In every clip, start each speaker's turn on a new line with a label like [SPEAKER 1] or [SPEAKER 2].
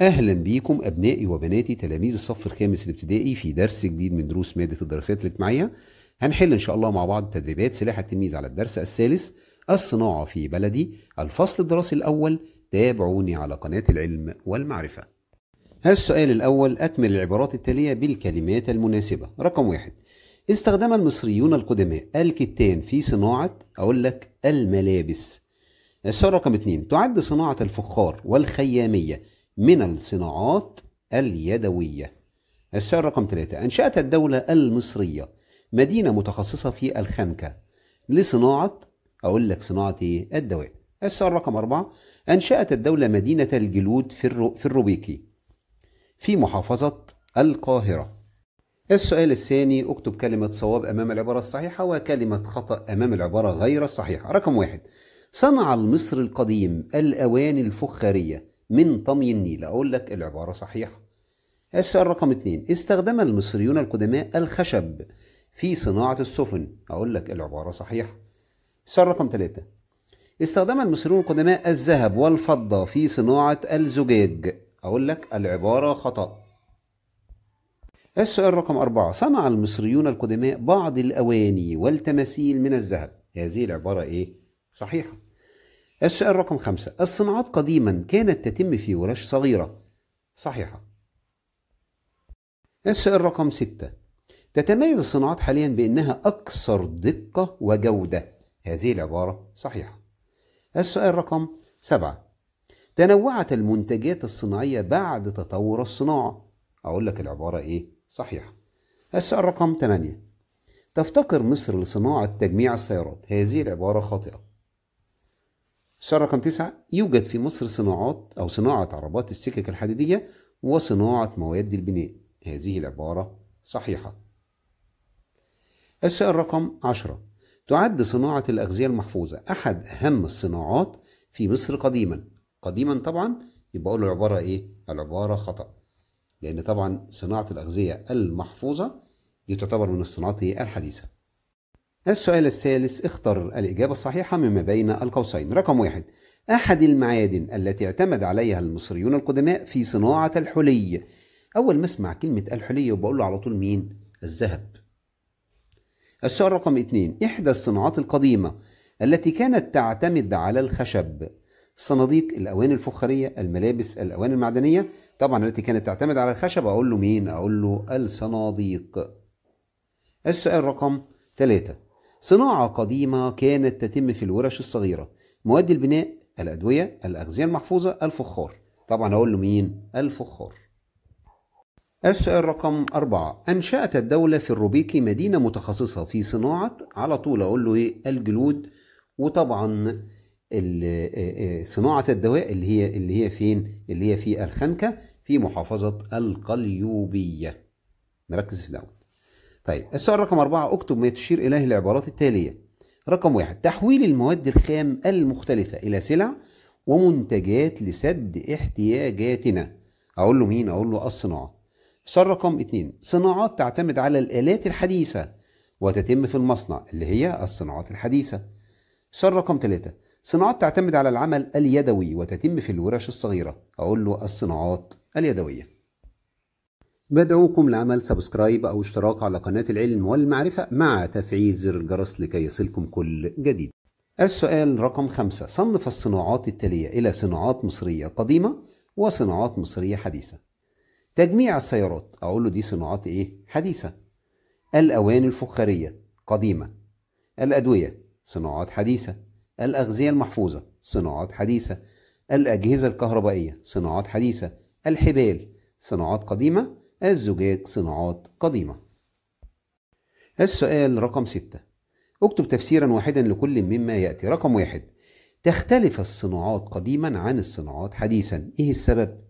[SPEAKER 1] اهلا بيكم ابنائي وبناتي تلاميذ الصف الخامس الابتدائي في درس جديد من دروس ماده الدراسات الاجتماعيه هنحل ان شاء الله مع بعض تدريبات سلاح التلميذ على الدرس الثالث الصناعه في بلدي الفصل الدراسي الاول تابعوني على قناه العلم والمعرفه السؤال الاول اكمل العبارات التاليه بالكلمات المناسبه رقم واحد استخدم المصريون القدماء الكتان في صناعه اقول لك الملابس السؤال رقم اثنين تعد صناعه الفخار والخياميه من الصناعات اليدوية السؤال رقم ثلاثة أنشأت الدولة المصرية مدينة متخصصة في الخنكة لصناعة أقول لك صناعة إيه؟ الدواء السؤال رقم أربعة أنشأت الدولة مدينة الجلود في, الرو... في الروبيكي في محافظة القاهرة السؤال الثاني اكتب كلمة صواب أمام العبارة الصحيحة وكلمة خطأ أمام العبارة غير الصحيحة رقم واحد صنع المصر القديم الأواني الفخارية من طمي النيل أقول لك العبارة صحيحة السؤال رقم اتنين استخدم المصريون القدماء الخشب في صناعة السفن أقول لك العبارة صحيحة السؤال رقم ثلاثة استخدم المصريون القدماء الذهب والفضة في صناعة الزجاج أقول لك العبارة خطأ السؤال رقم أربعة صنع المصريون القدماء بعض الأواني والتماثيل من الذهب هذه العبارة إيه؟ صحيحة السؤال رقم خمسة الصناعات قديما كانت تتم في ورش صغيرة صحيحة السؤال رقم ستة تتميز الصناعات حاليا بأنها أكثر دقة وجودة هذه العبارة صحيحة السؤال رقم سبعة تنوعت المنتجات الصناعية بعد تطور الصناعة أقول لك العبارة إيه صحيحة السؤال رقم ثمانية تفتقر مصر لصناعة تجميع السيارات هذه العبارة خاطئة الشرط رقم تسعة يوجد في مصر صناعات أو صناعة عربات السكك الحديدية وصناعة مواد البناء هذه العبارة صحيحة السؤال رقم عشرة تعد صناعة الأغذية المحفوظة أحد أهم الصناعات في مصر قديما قديما طبعا يبقى أقول العبارة إيه؟ العبارة خطأ لأن طبعا صناعة الأغذية المحفوظة دي تعتبر من الصناعات الحديثة السؤال الثالث اختر الإجابة الصحيحة مما بين القوسين رقم واحد أحد المعادن التي اعتمد عليها المصريون القدماء في صناعة الحلي أول ما أسمع كلمة الحلي وبقول له على طول مين؟ الذهب السؤال رقم اثنين إحدى الصناعات القديمة التي كانت تعتمد على الخشب الصناديق الأواني الفخارية الملابس الأواني المعدنية طبعا التي كانت تعتمد على الخشب أقول له مين؟ أقول له الصناديق السؤال رقم ثلاثة صناعة قديمة كانت تتم في الورش الصغيرة مواد البناء الأدوية الأغذية المحفوظة الفخار طبعا أقول له مين الفخار السؤال رقم أربعة أنشأت الدولة في الروبيكي مدينة متخصصة في صناعة على طول أقول له إيه الجلود وطبعا صناعة الدواء اللي هي اللي هي فين؟ اللي هي في الخنكة في محافظة القليوبية. نركز في الأول. طيب السؤال رقم أربعة اكتب ما تشير إليه العبارات التالية رقم واحد تحويل المواد الخام المختلفة إلى سلع ومنتجات لسد احتياجاتنا أقول له مين أقول له الصناعة السؤال رقم اتنين صناعات تعتمد على الآلات الحديثة وتتم في المصنع اللي هي الصناعات الحديثة السؤال رقم ثلاثة صناعات تعتمد على العمل اليدوي وتتم في الورش الصغيرة أقول له الصناعات اليدوية بدعوكم لعمل سبسكرايب أو اشتراك على قناة العلم والمعرفة مع تفعيل زر الجرس لكي يصلكم كل جديد السؤال رقم خمسة صنف الصناعات التالية إلى صناعات مصرية قديمة وصناعات مصرية حديثة تجميع السيارات أقول له دي صناعات إيه؟ حديثة الأواني الفخارية قديمة الأدوية صناعات حديثة الأغذية المحفوظة صناعات حديثة الأجهزة الكهربائية صناعات حديثة الحبال صناعات قديمة الزجاج صناعات قديمة السؤال رقم ستة اكتب تفسيرا واحدا لكل مما يأتي رقم واحد تختلف الصناعات قديما عن الصناعات حديثا ايه السبب؟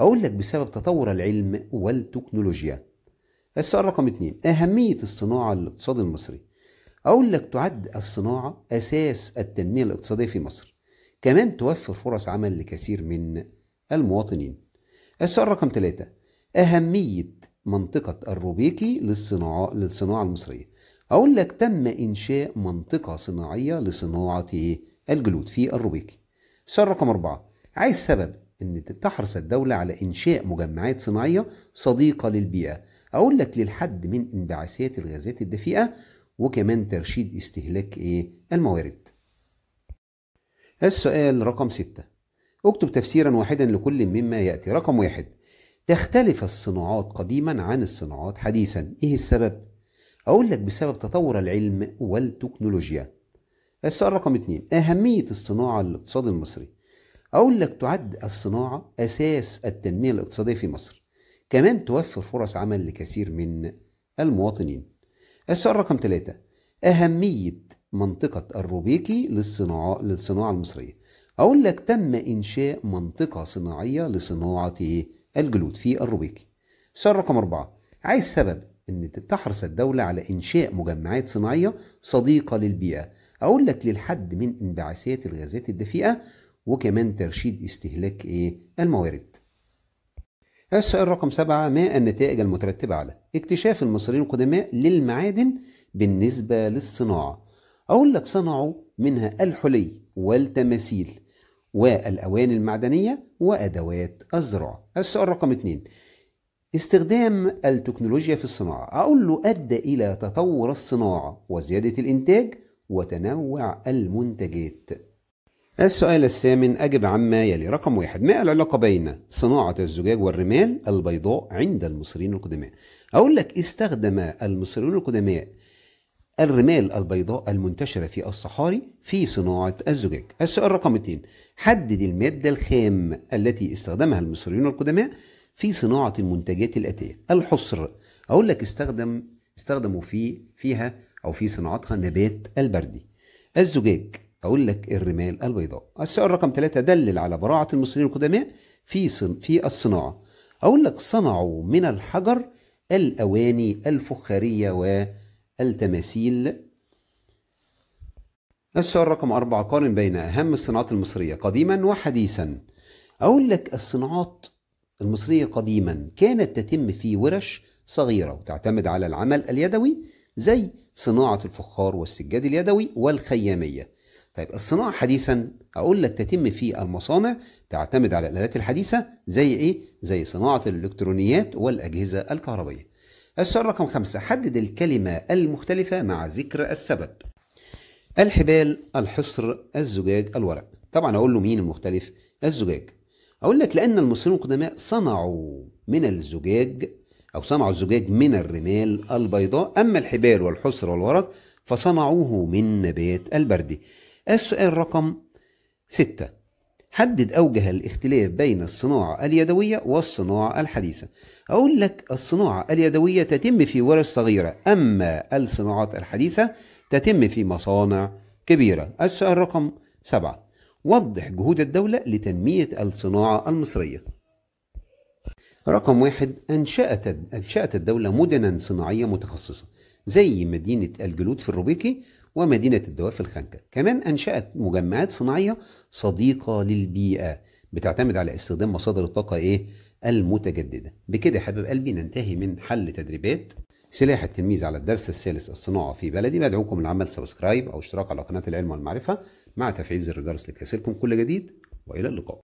[SPEAKER 1] اقول لك بسبب تطور العلم والتكنولوجيا السؤال رقم اتنين اهمية الصناعة للاقتصاد المصري اقول لك تعد الصناعة اساس التنمية الاقتصادية في مصر كمان توفر فرص عمل لكثير من المواطنين السؤال رقم ثلاثة أهمية منطقة الروبيكي للصناعة للصناعة المصرية أقول لك تم إنشاء منطقة صناعية لصناعة الجلود في الروبيكي السؤال رقم أربعة عايز سبب إن تحرص الدولة على إنشاء مجمعات صناعية صديقة للبيئة أقول لك للحد من انبعاثات الغازات الدفيئة وكمان ترشيد استهلاك إيه الموارد السؤال رقم ستة اكتب تفسيرا واحدا لكل مما يأتي رقم واحد تختلف الصناعات قديما عن الصناعات حديثا ايه السبب اقول لك بسبب تطور العلم والتكنولوجيا السؤال رقم اتنين اهمية الصناعة للاقتصاد المصري اقول لك تعد الصناعة اساس التنمية الاقتصادية في مصر كمان توفر فرص عمل لكثير من المواطنين السؤال رقم ثلاثة أهمية منطقة الروبيكي للصناعة, للصناعة المصرية أقول لك تم إنشاء منطقة صناعية لصناعة الجلود في الروبيكي. السؤال رقم أربعة عايز سبب إن تحرص الدولة على إنشاء مجمعات صناعية صديقة للبيئة أقول لك للحد من انبعاثات الغازات الدفيئة وكمان ترشيد استهلاك إيه الموارد السؤال رقم سبعة ما النتائج المترتبة على اكتشاف المصريين القدماء للمعادن بالنسبة للصناعة أقول لك صنعوا منها الحلي والتماثيل والأوان المعدنية وأدوات الزراعة السؤال رقم اثنين استخدام التكنولوجيا في الصناعة أقول له أدى إلى تطور الصناعة وزيادة الإنتاج وتنوع المنتجات السؤال الثامن أجب عما يلي رقم واحد ما العلاقة بين صناعة الزجاج والرمال البيضاء عند المصريين القدماء أقول لك استخدم المصريون القدماء الرمال البيضاء المنتشرة في الصحاري في صناعة الزجاج السؤال رقم 2 حدد المادة الخام التي استخدمها المصريون القدماء في صناعة المنتجات الآتية الحصر أقول لك استخدم استخدموا في فيها أو في صناعتها نبات البردي الزجاج أقول لك الرمال البيضاء السؤال رقم 3 دلل على براعة المصريين القدماء في صن... في الصناعة أقول لك صنعوا من الحجر الأواني الفخارية و التماثيل السؤال رقم أربعة قارن بين أهم الصناعات المصرية قديما وحديثا أقول لك الصناعات المصرية قديما كانت تتم في ورش صغيرة وتعتمد على العمل اليدوي زي صناعة الفخار والسجاد اليدوي والخيامية طيب الصناعة حديثا أقول لك تتم في المصانع تعتمد على الآلات الحديثة زي إيه؟ زي صناعة الإلكترونيات والأجهزة الكهربية السؤال رقم خمسة حدد الكلمة المختلفة مع ذكر السبب الحبال الحصر الزجاج الورق طبعا أقول له مين المختلف الزجاج أقول لك لأن المصريين القدماء صنعوا من الزجاج أو صنعوا الزجاج من الرمال البيضاء أما الحبال والحصر والورق فصنعوه من نبات البردي السؤال رقم ستة حدد أوجه الاختلاف بين الصناعة اليدوية والصناعة الحديثة أقول لك الصناعة اليدوية تتم في ورش صغيرة أما الصناعات الحديثة تتم في مصانع كبيرة السؤال رقم سبعة وضح جهود الدولة لتنمية الصناعة المصرية رقم واحد أنشأت, أنشأت الدولة مدنا صناعية متخصصة زي مدينة الجلود في الروبيكي ومدينة في الخنكة كمان أنشأت مجمعات صناعية صديقة للبيئة بتعتمد على استخدام مصادر الطاقة إيه؟ المتجددة بكده يا حبيب قلبي ننتهي من حل تدريبات سلاح التلميذ على الدرس الثالث الصناعة في بلدي بدعوكم لعمل سبسكرايب أو اشتراك على قناة العلم والمعرفة مع تفعيل زر الجرس لكي يصلكم كل جديد وإلى اللقاء